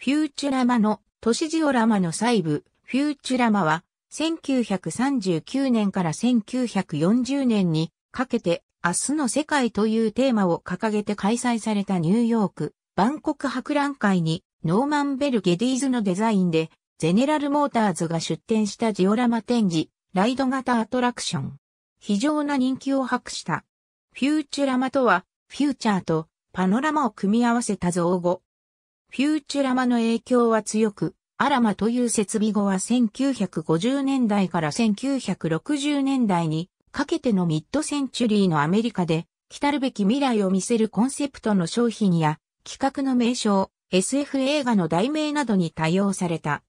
フューチュラマの都市ジオラマの細部、フューチュラマは、1939年から1940年にかけて、明日の世界というテーマを掲げて開催されたニューヨーク、バンコク博覧会に、ノーマン・ベル・ゲディーズのデザインで、ゼネラル・モーターズが出展したジオラマ展示、ライド型アトラクション。非常な人気を博した。フューチュラマとは、フューチャーとパノラマを組み合わせた造語。フューチュラマの影響は強く、アラマという設備後は1950年代から1960年代にかけてのミッドセンチュリーのアメリカで、来るべき未来を見せるコンセプトの商品や企画の名称、SF 映画の題名などに多用された。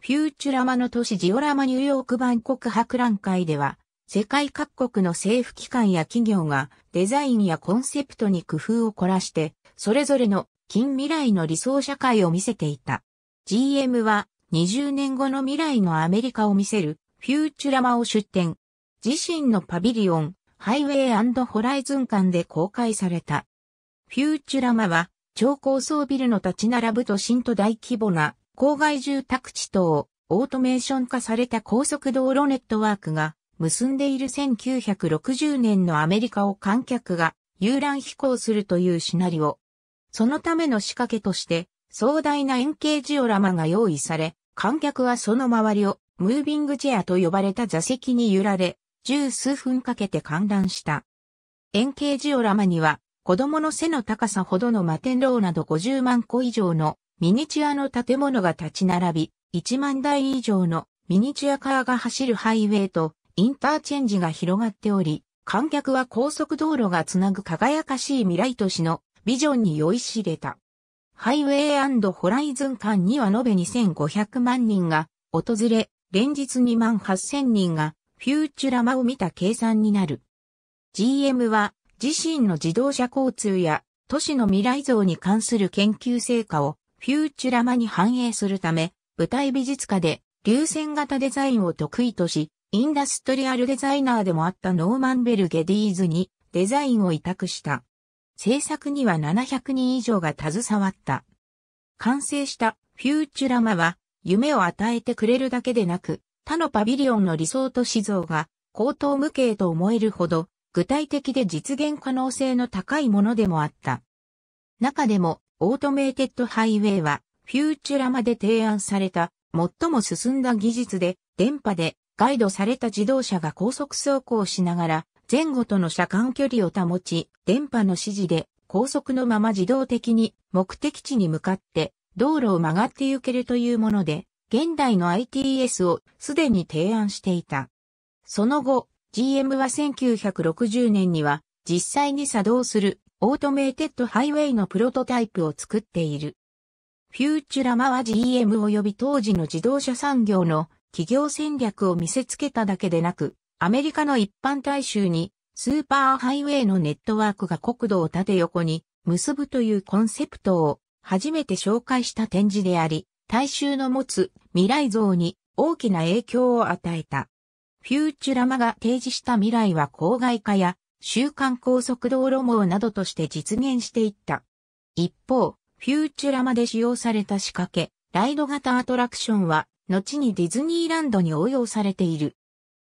フューチュラマの都市ジオラマニューヨーク万国博覧会では、世界各国の政府機関や企業がデザインやコンセプトに工夫を凝らして、それぞれの近未来の理想社会を見せていた。GM は20年後の未来のアメリカを見せるフューチュラマを出展。自身のパビリオン、ハイウェイホライズン館で公開された。フューチュラマは超高層ビルの立ち並ぶ都心と大規模な郊外住宅地等をオートメーション化された高速道路ネットワークが結んでいる1960年のアメリカを観客が遊覧飛行するというシナリオ。そのための仕掛けとして、壮大な円形ジオラマが用意され、観客はその周りをムービングチェアと呼ばれた座席に揺られ、十数分かけて観覧した。円形ジオラマには、子供の背の高さほどの摩天楼など50万個以上のミニチュアの建物が立ち並び、1万台以上のミニチュアカーが走るハイウェイとインターチェンジが広がっており、観客は高速道路がつなぐ輝かしい未来都市のビジョンに酔いしれた。ハイウェイホライズン間には延べ2500万人が訪れ、連日2万8000人がフューチュラマを見た計算になる。GM は自身の自動車交通や都市の未来像に関する研究成果をフューチュラマに反映するため、舞台美術家で流線型デザインを得意とし、インダストリアルデザイナーでもあったノーマン・ベルゲディーズにデザインを委託した。制作には700人以上が携わった。完成したフューチュラマは夢を与えてくれるだけでなく、他のパビリオンの理想と思想が高等無形と思えるほど具体的で実現可能性の高いものでもあった。中でもオートメイテッドハイウェイはフューチュラマで提案された最も進んだ技術で電波でガイドされた自動車が高速走行しながら前後との車間距離を保ち、電波の指示で高速のまま自動的に目的地に向かって道路を曲がって行けるというもので、現代の ITS をすでに提案していた。その後、GM は1960年には実際に作動するオートメイテッドハイウェイのプロトタイプを作っている。フューチュラマは GM 及び当時の自動車産業の企業戦略を見せつけただけでなく、アメリカの一般大衆にスーパーハイウェイのネットワークが国土を縦横に結ぶというコンセプトを初めて紹介した展示であり、大衆の持つ未来像に大きな影響を与えた。フューチュラマが提示した未来は郊外化や週間高速道路網などとして実現していった。一方、フューチュラマで使用された仕掛け、ライド型アトラクションは、後にディズニーランドに応用されている。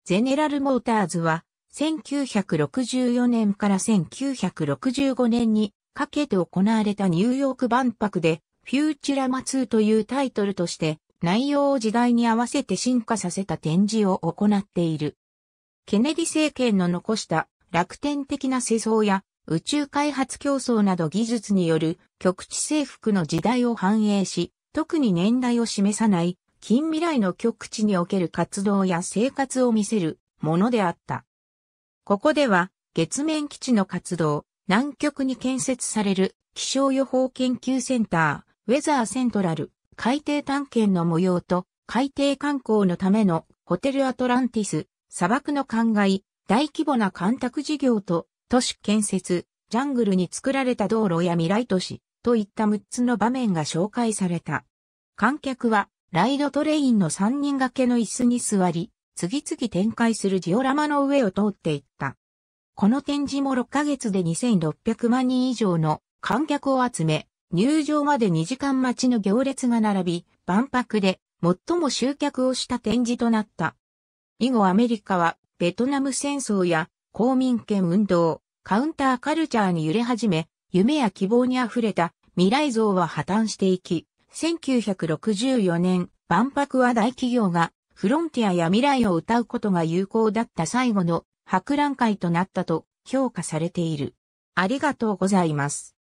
ゼネラルモーターズは、1964年から1965年にかけて行われたニューヨーク万博で、フューチュラマ2というタイトルとして、内容を時代に合わせて進化させた展示を行っている。ケネディ政権の残した楽天的な世相や宇宙開発競争など技術による局地征服の時代を反映し、特に年代を示さない近未来の極地における活動や生活を見せるものであった。ここでは、月面基地の活動、南極に建設される気象予報研究センター、ウェザーセントラル、海底探検の模様と、海底観光のためのホテルアトランティス、砂漠の灌漑、大規模な干拓事業と、都市建設、ジャングルに作られた道路や未来都市、といった6つの場面が紹介された。観客はライドトレインの3人掛けの椅子に座り、次々展開するジオラマの上を通っていった。この展示も6ヶ月で2600万人以上の観客を集め、入場まで2時間待ちの行列が並び、万博で最も集客をした展示となった。以後アメリカはベトナム戦争や公民権運動、カウンターカルチャーに揺れ始め、夢や希望に溢れた未来像は破綻していき、1964年、万博は大企業がフロンティアや未来を歌うことが有効だった最後の博覧会となったと評価されている。ありがとうございます。